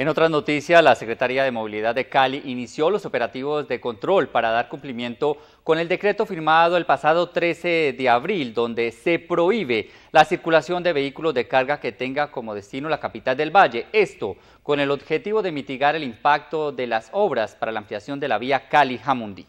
En otras noticias, la Secretaría de Movilidad de Cali inició los operativos de control para dar cumplimiento con el decreto firmado el pasado 13 de abril, donde se prohíbe la circulación de vehículos de carga que tenga como destino la capital del Valle. Esto con el objetivo de mitigar el impacto de las obras para la ampliación de la vía Cali-Jamundí.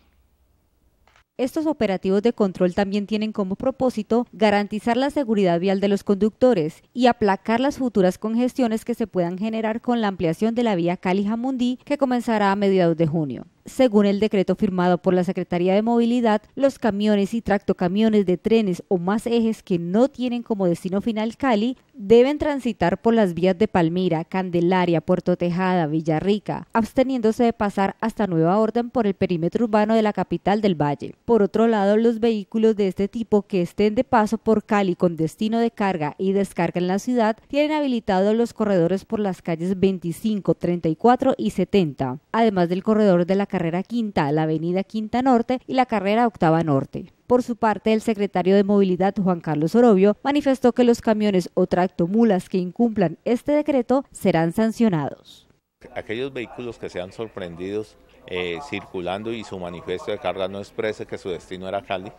Estos operativos de control también tienen como propósito garantizar la seguridad vial de los conductores y aplacar las futuras congestiones que se puedan generar con la ampliación de la vía Cali-Jamundí que comenzará a mediados de junio. Según el decreto firmado por la Secretaría de Movilidad, los camiones y tractocamiones de trenes o más ejes que no tienen como destino final Cali deben transitar por las vías de Palmira, Candelaria, Puerto Tejada, Villarrica, absteniéndose de pasar hasta nueva orden por el perímetro urbano de la capital del Valle. Por otro lado, los vehículos de este tipo que estén de paso por Cali con destino de carga y descarga en la ciudad tienen habilitados los corredores por las calles 25, 34 y 70, además del corredor de la carrera quinta, la avenida Quinta Norte y la carrera Octava Norte. Por su parte, el secretario de Movilidad Juan Carlos Orobio manifestó que los camiones o mulas que incumplan este decreto serán sancionados. Aquellos vehículos que sean sorprendidos eh, circulando y su manifiesto de carga no exprese que su destino era Cali,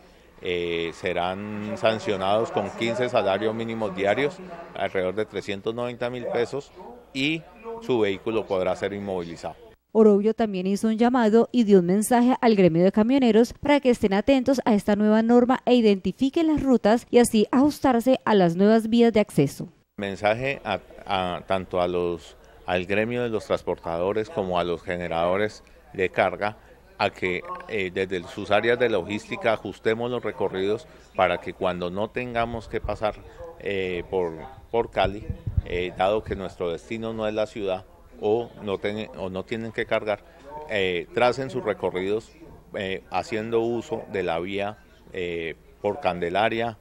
eh, serán sancionados con 15 salarios mínimos diarios, alrededor de 390 mil pesos, y su vehículo podrá ser inmovilizado. Orobio también hizo un llamado y dio un mensaje al gremio de camioneros para que estén atentos a esta nueva norma e identifiquen las rutas y así ajustarse a las nuevas vías de acceso. Mensaje a, tanto a al gremio de los transportadores como a los generadores de carga a que eh, desde sus áreas de logística ajustemos los recorridos para que cuando no tengamos que pasar eh, por, por Cali, eh, dado que nuestro destino no es la ciudad, o no, o no tienen que cargar, eh, tracen sus recorridos eh, haciendo uso de la vía eh, por Candelaria,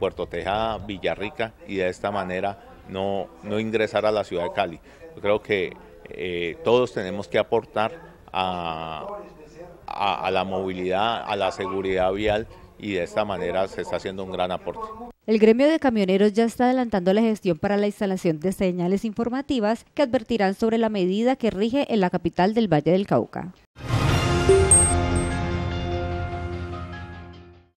Puerto Tejada, Villarrica y de esta manera no, no ingresar a la ciudad de Cali. Yo creo que todos tenemos que aportar a la movilidad, a la seguridad vial y de esta manera se está haciendo un gran aporte. El gremio de camioneros ya está adelantando la gestión para la instalación de señales informativas que advertirán sobre la medida que rige en la capital del Valle del Cauca.